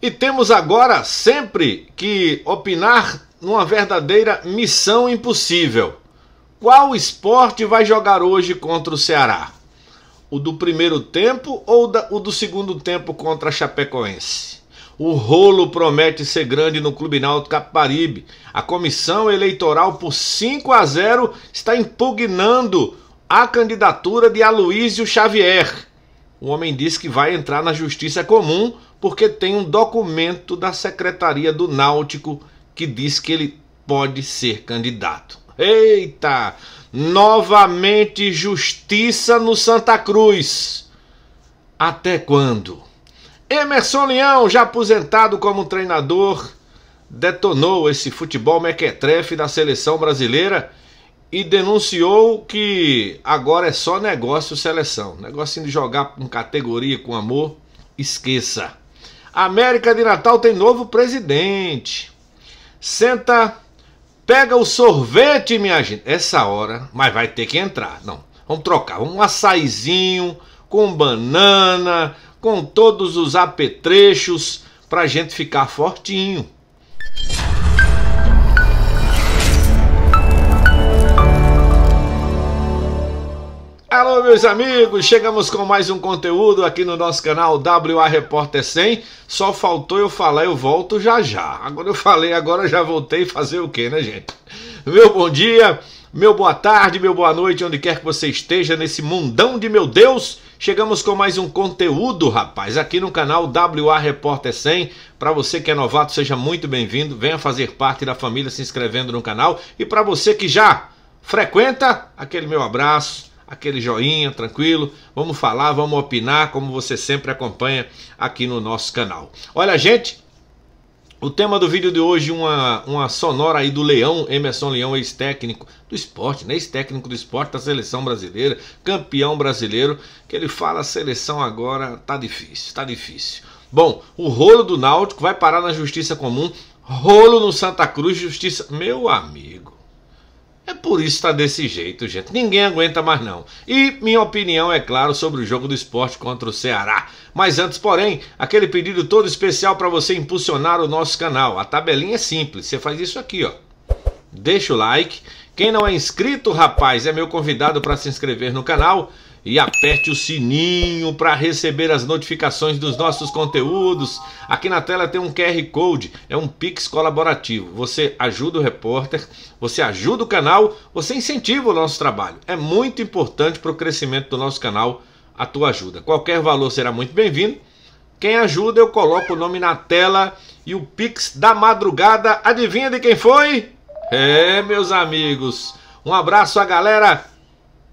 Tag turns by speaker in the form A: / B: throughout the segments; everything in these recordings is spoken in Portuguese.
A: E temos agora sempre que opinar numa verdadeira missão impossível. Qual esporte vai jogar hoje contra o Ceará? O do primeiro tempo ou o do segundo tempo contra a Chapecoense? O rolo promete ser grande no Clube Náutico Caparibe. A comissão eleitoral por 5 a 0 está impugnando a candidatura de Aloísio Xavier um homem diz que vai entrar na justiça comum porque tem um documento da Secretaria do Náutico que diz que ele pode ser candidato. Eita! Novamente justiça no Santa Cruz. Até quando? Emerson Leão, já aposentado como treinador, detonou esse futebol mequetrefe da seleção brasileira e denunciou que agora é só negócio seleção. Negocinho de jogar com categoria, com amor, esqueça. América de Natal tem novo presidente. Senta, pega o sorvete, minha gente. Essa hora, mas vai ter que entrar. Não, vamos trocar. Um açaizinho com banana, com todos os apetrechos, pra gente ficar fortinho. Alô, meus amigos, chegamos com mais um conteúdo aqui no nosso canal WA Repórter 100. Só faltou eu falar, eu volto já já. Agora eu falei, agora já voltei. Fazer o quê, né, gente? Meu bom dia, meu boa tarde, meu boa noite, onde quer que você esteja nesse mundão de meu Deus. Chegamos com mais um conteúdo, rapaz, aqui no canal WA Repórter 100. Para você que é novato, seja muito bem-vindo. Venha fazer parte da família se inscrevendo no canal. E para você que já frequenta, aquele meu abraço aquele joinha tranquilo. Vamos falar, vamos opinar, como você sempre acompanha aqui no nosso canal. Olha, gente, o tema do vídeo de hoje, uma, uma sonora aí do Leão, Emerson Leão, ex-técnico do esporte, né? Ex-técnico do esporte da seleção brasileira, campeão brasileiro, que ele fala, a seleção agora tá difícil, tá difícil. Bom, o rolo do Náutico vai parar na Justiça Comum, rolo no Santa Cruz, Justiça... Meu amigo... É por isso que tá desse jeito, gente. Ninguém aguenta mais não. E minha opinião é claro sobre o jogo do esporte contra o Ceará. Mas antes, porém, aquele pedido todo especial para você impulsionar o nosso canal. A tabelinha é simples. Você faz isso aqui, ó. Deixa o like. Quem não é inscrito, rapaz, é meu convidado para se inscrever no canal e aperte o sininho para receber as notificações dos nossos conteúdos. Aqui na tela tem um QR Code, é um Pix colaborativo. Você ajuda o repórter, você ajuda o canal, você incentiva o nosso trabalho. É muito importante para o crescimento do nosso canal a tua ajuda. Qualquer valor será muito bem-vindo. Quem ajuda, eu coloco o nome na tela e o Pix da madrugada. Adivinha de quem foi? É, meus amigos. Um abraço à galera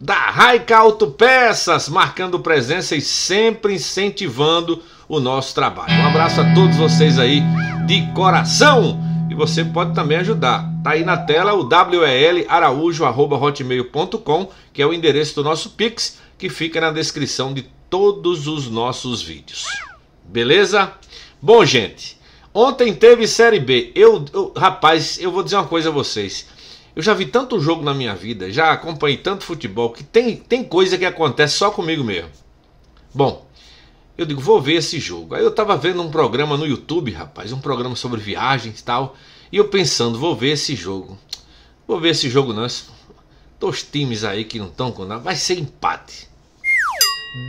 A: da Raica Autopeças, marcando presença e sempre incentivando o nosso trabalho. Um abraço a todos vocês aí de coração e você pode também ajudar. Tá aí na tela o welaraújo@hotmail.com, que é o endereço do nosso Pix, que fica na descrição de todos os nossos vídeos. Beleza? Bom, gente, ontem teve série B. Eu, eu rapaz, eu vou dizer uma coisa a vocês. Eu já vi tanto jogo na minha vida, já acompanhei tanto futebol, que tem, tem coisa que acontece só comigo mesmo. Bom, eu digo, vou ver esse jogo. Aí eu tava vendo um programa no YouTube, rapaz, um programa sobre viagens e tal. E eu pensando, vou ver esse jogo. Vou ver esse jogo, não. Dos times aí que não estão com nada. Vai ser empate.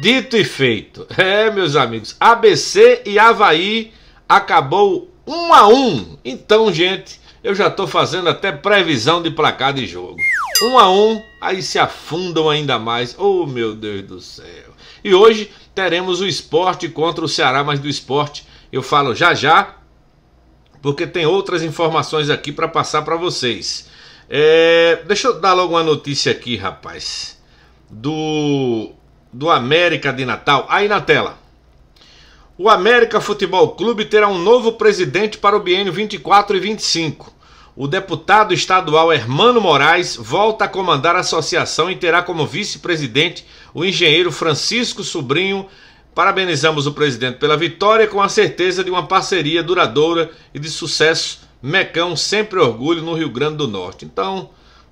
A: Dito e feito. É, meus amigos. ABC e Havaí acabou um a um. Então, gente, eu já estou fazendo até previsão de placar de jogo. Um a um, aí se afundam ainda mais. Oh meu Deus do céu! E hoje teremos o esporte contra o Ceará, mas do esporte eu falo já já, porque tem outras informações aqui para passar para vocês. É, deixa eu dar logo uma notícia aqui, rapaz. Do, do América de Natal. Aí na tela. O América Futebol Clube terá um novo presidente para o biênio 24 e 25. O deputado estadual Hermano Moraes volta a comandar a associação e terá como vice-presidente o engenheiro Francisco Sobrinho. Parabenizamos o presidente pela vitória com a certeza de uma parceria duradoura e de sucesso. Mecão sempre orgulho no Rio Grande do Norte. Então,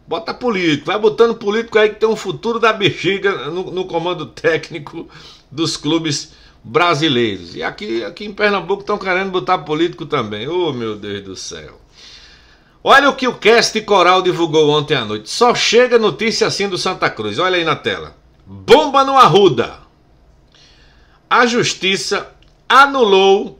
A: bota político, vai botando político aí que tem um futuro da bexiga no, no comando técnico dos clubes brasileiros. E aqui, aqui em Pernambuco estão querendo botar político também. Oh, meu Deus do céu. Olha o que o Cast Coral divulgou ontem à noite. Só chega notícia assim do Santa Cruz. Olha aí na tela. Bomba no Arruda. A justiça anulou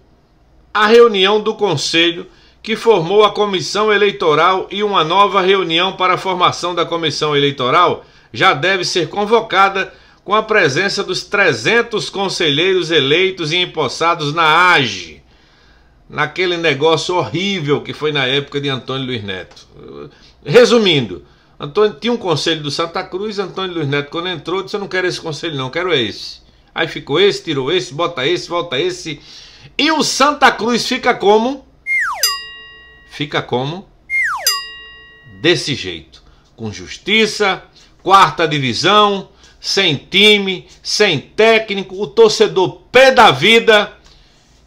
A: a reunião do conselho que formou a comissão eleitoral e uma nova reunião para a formação da comissão eleitoral já deve ser convocada com a presença dos 300 conselheiros eleitos e empossados na AGE, naquele negócio horrível que foi na época de Antônio Luiz Neto. Resumindo, Antônio, tinha um conselho do Santa Cruz, Antônio Luiz Neto, quando entrou, disse: Eu não quero esse conselho, não, quero esse. Aí ficou esse, tirou esse, bota esse, volta esse. E o Santa Cruz fica como? Fica como? Desse jeito. Com justiça, quarta divisão, sem time, sem técnico, o torcedor pé da vida.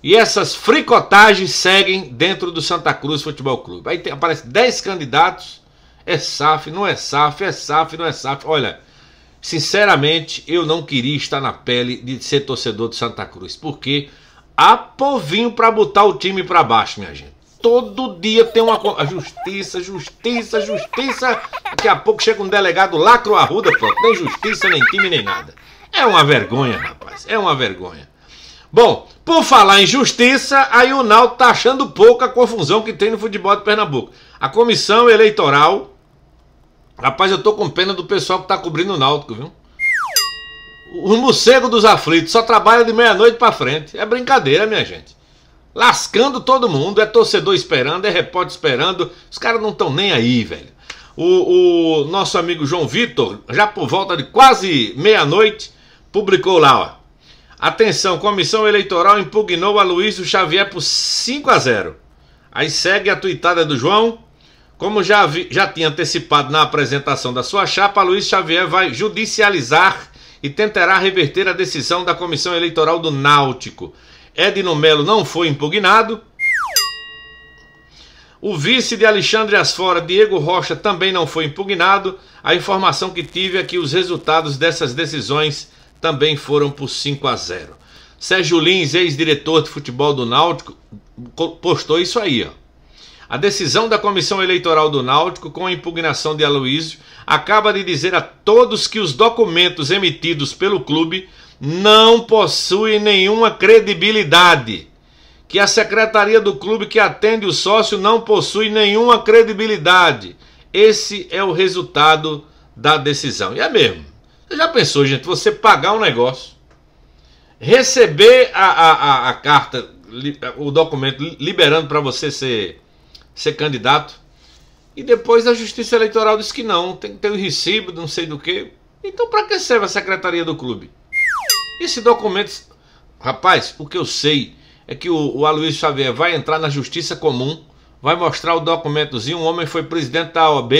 A: E essas fricotagens seguem dentro do Santa Cruz Futebol Clube. Aí tem, aparece 10 candidatos. É SAF, não é SAF, é SAF, não é SAF. Olha, sinceramente, eu não queria estar na pele de ser torcedor do Santa Cruz, porque há povinho para botar o time para baixo, minha gente. Todo dia tem uma. Justiça, justiça, justiça. Daqui a pouco chega um delegado lacro arruda, pronto. Nem justiça, nem time, nem nada. É uma vergonha, rapaz. É uma vergonha. Bom, por falar em justiça, aí o Naldo tá achando pouca confusão que tem no futebol de Pernambuco. A comissão eleitoral. Rapaz, eu tô com pena do pessoal que tá cobrindo o Náutico, viu? O morcego dos aflitos só trabalha de meia-noite para frente. É brincadeira, minha gente. Lascando todo mundo, é torcedor esperando, é repórter esperando, os caras não estão nem aí, velho. O, o, nosso amigo João Vitor, já por volta de quase meia-noite, publicou lá, ó. Atenção, comissão eleitoral impugnou a Luiz Xavier por 5 a 0. Aí segue a tuitada do João. Como já, vi, já tinha antecipado na apresentação da sua chapa, Luiz Xavier vai judicializar e tentará reverter a decisão da comissão eleitoral do Náutico. Edno Melo não foi impugnado. O vice de Alexandre Asfora, Diego Rocha, também não foi impugnado. A informação que tive é que os resultados dessas decisões também foram por 5 a 0. Sérgio Lins, ex-diretor de futebol do Náutico, postou isso aí, ó. A decisão da Comissão Eleitoral do Náutico, com a impugnação de Aloísio, acaba de dizer a todos que os documentos emitidos pelo clube não possui nenhuma credibilidade. Que a secretaria do clube que atende o sócio não possui nenhuma credibilidade. Esse é o resultado da decisão. E é mesmo. Você já pensou, gente, você pagar um negócio, receber a, a, a, a carta, o documento liberando para você ser, ser candidato, e depois a Justiça Eleitoral diz que não, tem que ter o um recibo, não sei do que. Então, para que serve a secretaria do clube? Esse documento, rapaz, o que eu sei é que o, o Aloysio Xavier vai entrar na justiça comum, vai mostrar o documentozinho, um homem foi presidente da OAB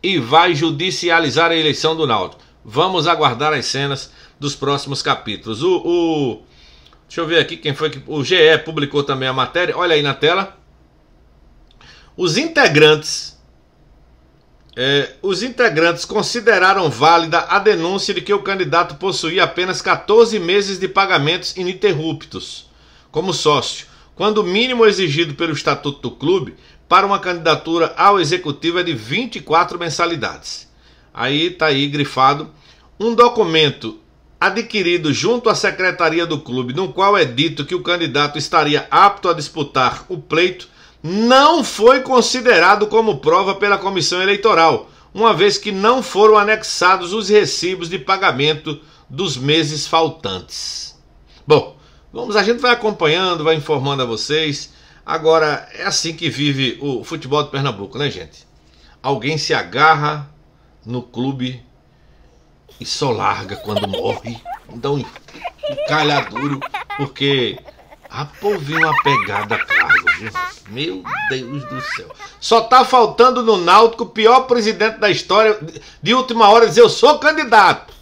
A: e vai judicializar a eleição do Náutico. Vamos aguardar as cenas dos próximos capítulos. O, o deixa eu ver aqui quem foi que o GE publicou também a matéria. Olha aí na tela. Os integrantes é, os integrantes consideraram válida a denúncia de que o candidato possuía apenas 14 meses de pagamentos ininterruptos como sócio, quando o mínimo exigido pelo estatuto do clube para uma candidatura ao executivo é de 24 mensalidades. Aí está aí grifado um documento adquirido junto à secretaria do clube, no qual é dito que o candidato estaria apto a disputar o pleito não foi considerado como prova pela Comissão Eleitoral, uma vez que não foram anexados os recibos de pagamento dos meses faltantes. Bom, vamos, a gente vai acompanhando, vai informando a vocês. Agora, é assim que vive o futebol de Pernambuco, né, gente? Alguém se agarra no clube e só larga quando morre. Então um calhaduro, porque Rapaz, vi é uma pegada cargo, viu? Meu Deus do céu. Só tá faltando no Náutico o pior presidente da história de última hora dizer eu sou candidato.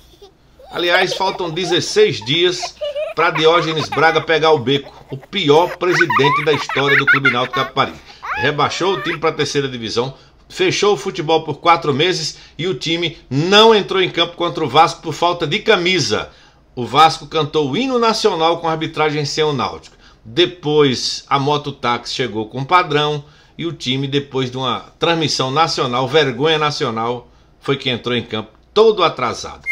A: Aliás, faltam 16 dias para Diógenes Braga pegar o beco, o pior presidente da história do Clube Náutico Capari. Rebaixou o time para a terceira divisão, fechou o futebol por quatro meses e o time não entrou em campo contra o Vasco por falta de camisa. O Vasco cantou o hino nacional com arbitragem sem o Náutico. Depois a moto táxi chegou com padrão e o time, depois de uma transmissão nacional, vergonha nacional, foi que entrou em campo todo atrasado.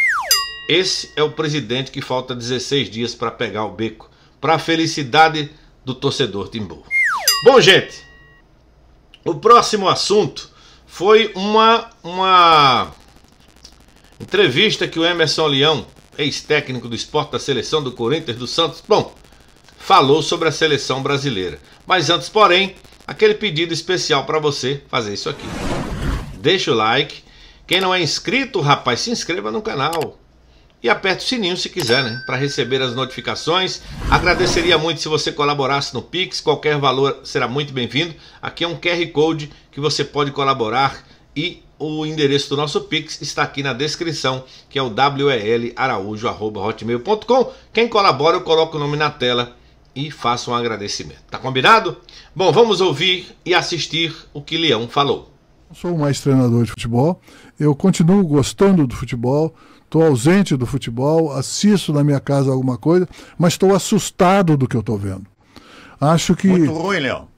A: Esse é o presidente que falta 16 dias para pegar o beco, para a felicidade do torcedor Timbu. Bom, gente, o próximo assunto foi uma, uma entrevista que o Emerson Leão, ex-técnico do esporte da seleção do Corinthians, do Santos, bom, falou sobre a seleção brasileira. Mas antes, porém, aquele pedido especial para você fazer isso aqui. Deixa o like. Quem não é inscrito, rapaz, se inscreva no canal. E aperte o sininho se quiser, né? Para receber as notificações. Agradeceria muito se você colaborasse no Pix. Qualquer valor será muito bem-vindo. Aqui é um QR Code que você pode colaborar e o endereço do nosso Pix está aqui na descrição, que é o welaraújo.hotmail.com. Quem colabora, eu coloco o nome na tela e faça um agradecimento. Tá combinado? Bom, vamos ouvir e assistir o que Leão falou. Sou mais treinador de futebol. Eu continuo gostando do futebol. Estou ausente do futebol, assisto na minha casa alguma coisa, mas estou assustado do que eu estou vendo. Acho que. Muito ruim, Leão.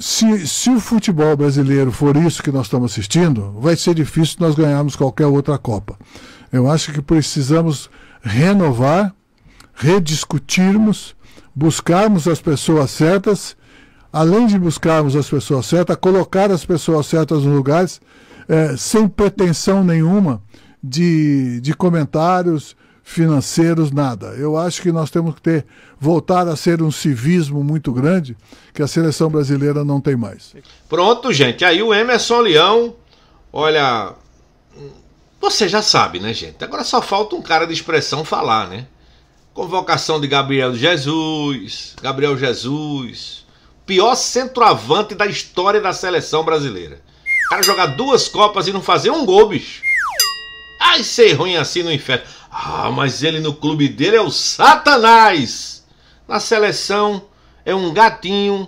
A: Se, se o futebol brasileiro for isso que nós estamos assistindo, vai ser difícil nós ganharmos qualquer outra Copa. Eu acho que precisamos renovar, rediscutirmos buscarmos as pessoas certas, além de buscarmos as pessoas certas, colocar as pessoas certas nos lugares, é, sem pretensão nenhuma de, de comentários financeiros, nada. Eu acho que nós temos que ter, voltar a ser um civismo muito grande, que a seleção brasileira não tem mais. Pronto, gente. Aí o Emerson Leão, olha, você já sabe, né, gente? Agora só falta um cara de expressão falar, né? Convocação de Gabriel Jesus, Gabriel Jesus, pior centroavante da história da seleção brasileira. O cara jogar duas copas e não fazer um gol, bicho. Ai, ser ruim assim no inferno. Ah, mas ele no clube dele é o Satanás. Na seleção é um gatinho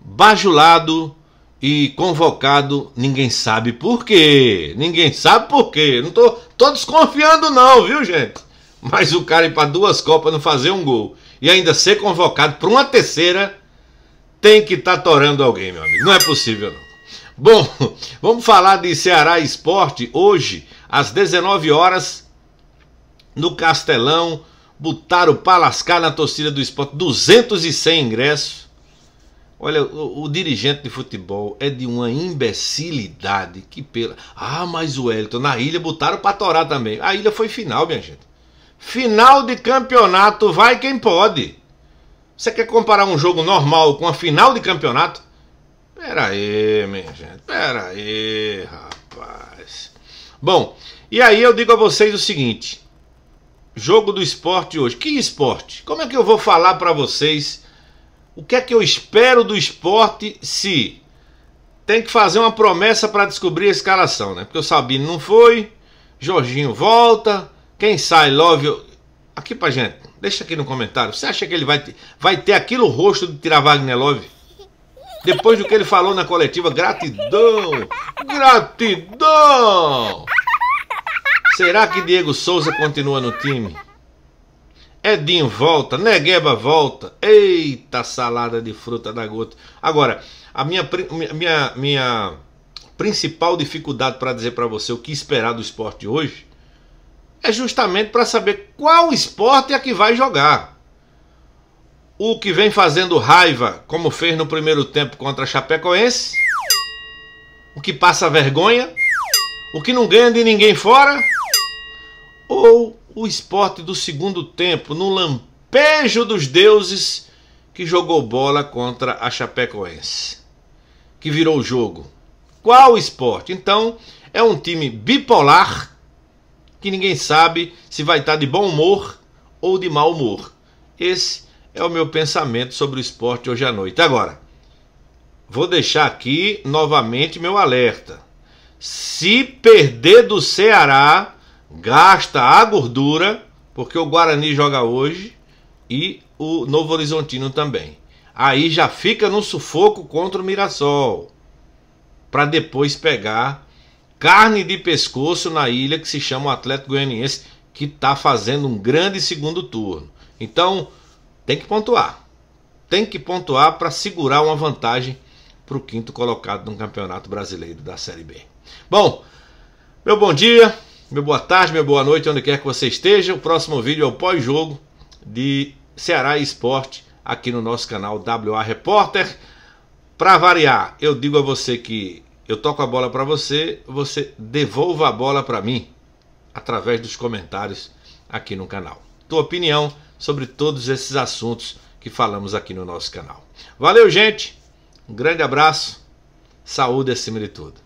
A: bajulado e convocado, ninguém sabe por quê. Ninguém sabe por quê. Não tô, tô desconfiando não, viu, gente? Mas o cara ir para duas Copas não fazer um gol e ainda ser convocado para uma terceira, tem que estar tá torando alguém, meu amigo. Não é possível, não. Bom, vamos falar de Ceará Esporte hoje, às 19 horas, no Castelão. Botaram o lascar na torcida do esporte, 2100 ingressos. Olha, o, o, dirigente de futebol é de uma imbecilidade que pela. Ah, mas o Wellington, na ilha botaram para torar também. A ilha foi final, minha gente. Final de campeonato, vai quem pode. Você quer comparar um jogo normal com a final de campeonato? Pera aí, minha gente. Pera aí, rapaz. Bom, e aí eu digo a vocês o seguinte: jogo do esporte hoje. Que esporte? Como é que eu vou falar para vocês o que é que eu espero do esporte se tem que fazer uma promessa para descobrir a escalação, né? Porque o Sabino não foi, Jorginho volta, quem sai love Aqui pra gente, deixa aqui no comentário. Você acha que ele vai, vai ter aquilo rosto de tirar Wagner Love? Depois do que ele falou na coletiva, gratidão! Gratidão! Será que Diego Souza continua no time? Edinho volta, Negueba volta. Eita salada de fruta da gota. Agora, a minha, minha, minha principal dificuldade para dizer para você o que esperar do esporte hoje é justamente para saber qual esporte é que vai jogar. O que vem fazendo raiva, como fez no primeiro tempo contra a Chapecoense, o que passa vergonha, o que não ganha de ninguém fora, ou o esporte do segundo tempo, no lampejo dos deuses que jogou bola contra a Chapecoense, que virou o jogo. Qual esporte? Então, é um time bipolar que ninguém sabe se vai estar tá de bom humor ou de mau humor. Esse é o meu pensamento sobre o esporte hoje à noite. Agora, vou deixar aqui novamente meu alerta. Se perder do Ceará, gasta a gordura, porque o Guarani joga hoje e o Novo Horizontino também. Aí já fica no sufoco contra o Mirassol, para depois pegar carne de pescoço na ilha que se chama o Atlético Goianiense, que está fazendo um grande segundo turno. Então, tem que pontuar. Tem que pontuar para segurar uma vantagem para o quinto colocado no Campeonato Brasileiro da Série B. Bom, meu bom dia, meu boa tarde, meu boa noite, onde quer que você esteja. O próximo vídeo é o pós-jogo de Ceará Esporte aqui no nosso canal WA Repórter. Para variar, eu digo a você que eu toco a bola para você, você devolva a bola para mim através dos comentários aqui no canal. Tua opinião sobre todos esses assuntos que falamos aqui no nosso canal. Valeu, gente. Um grande abraço. Saúde acima de tudo.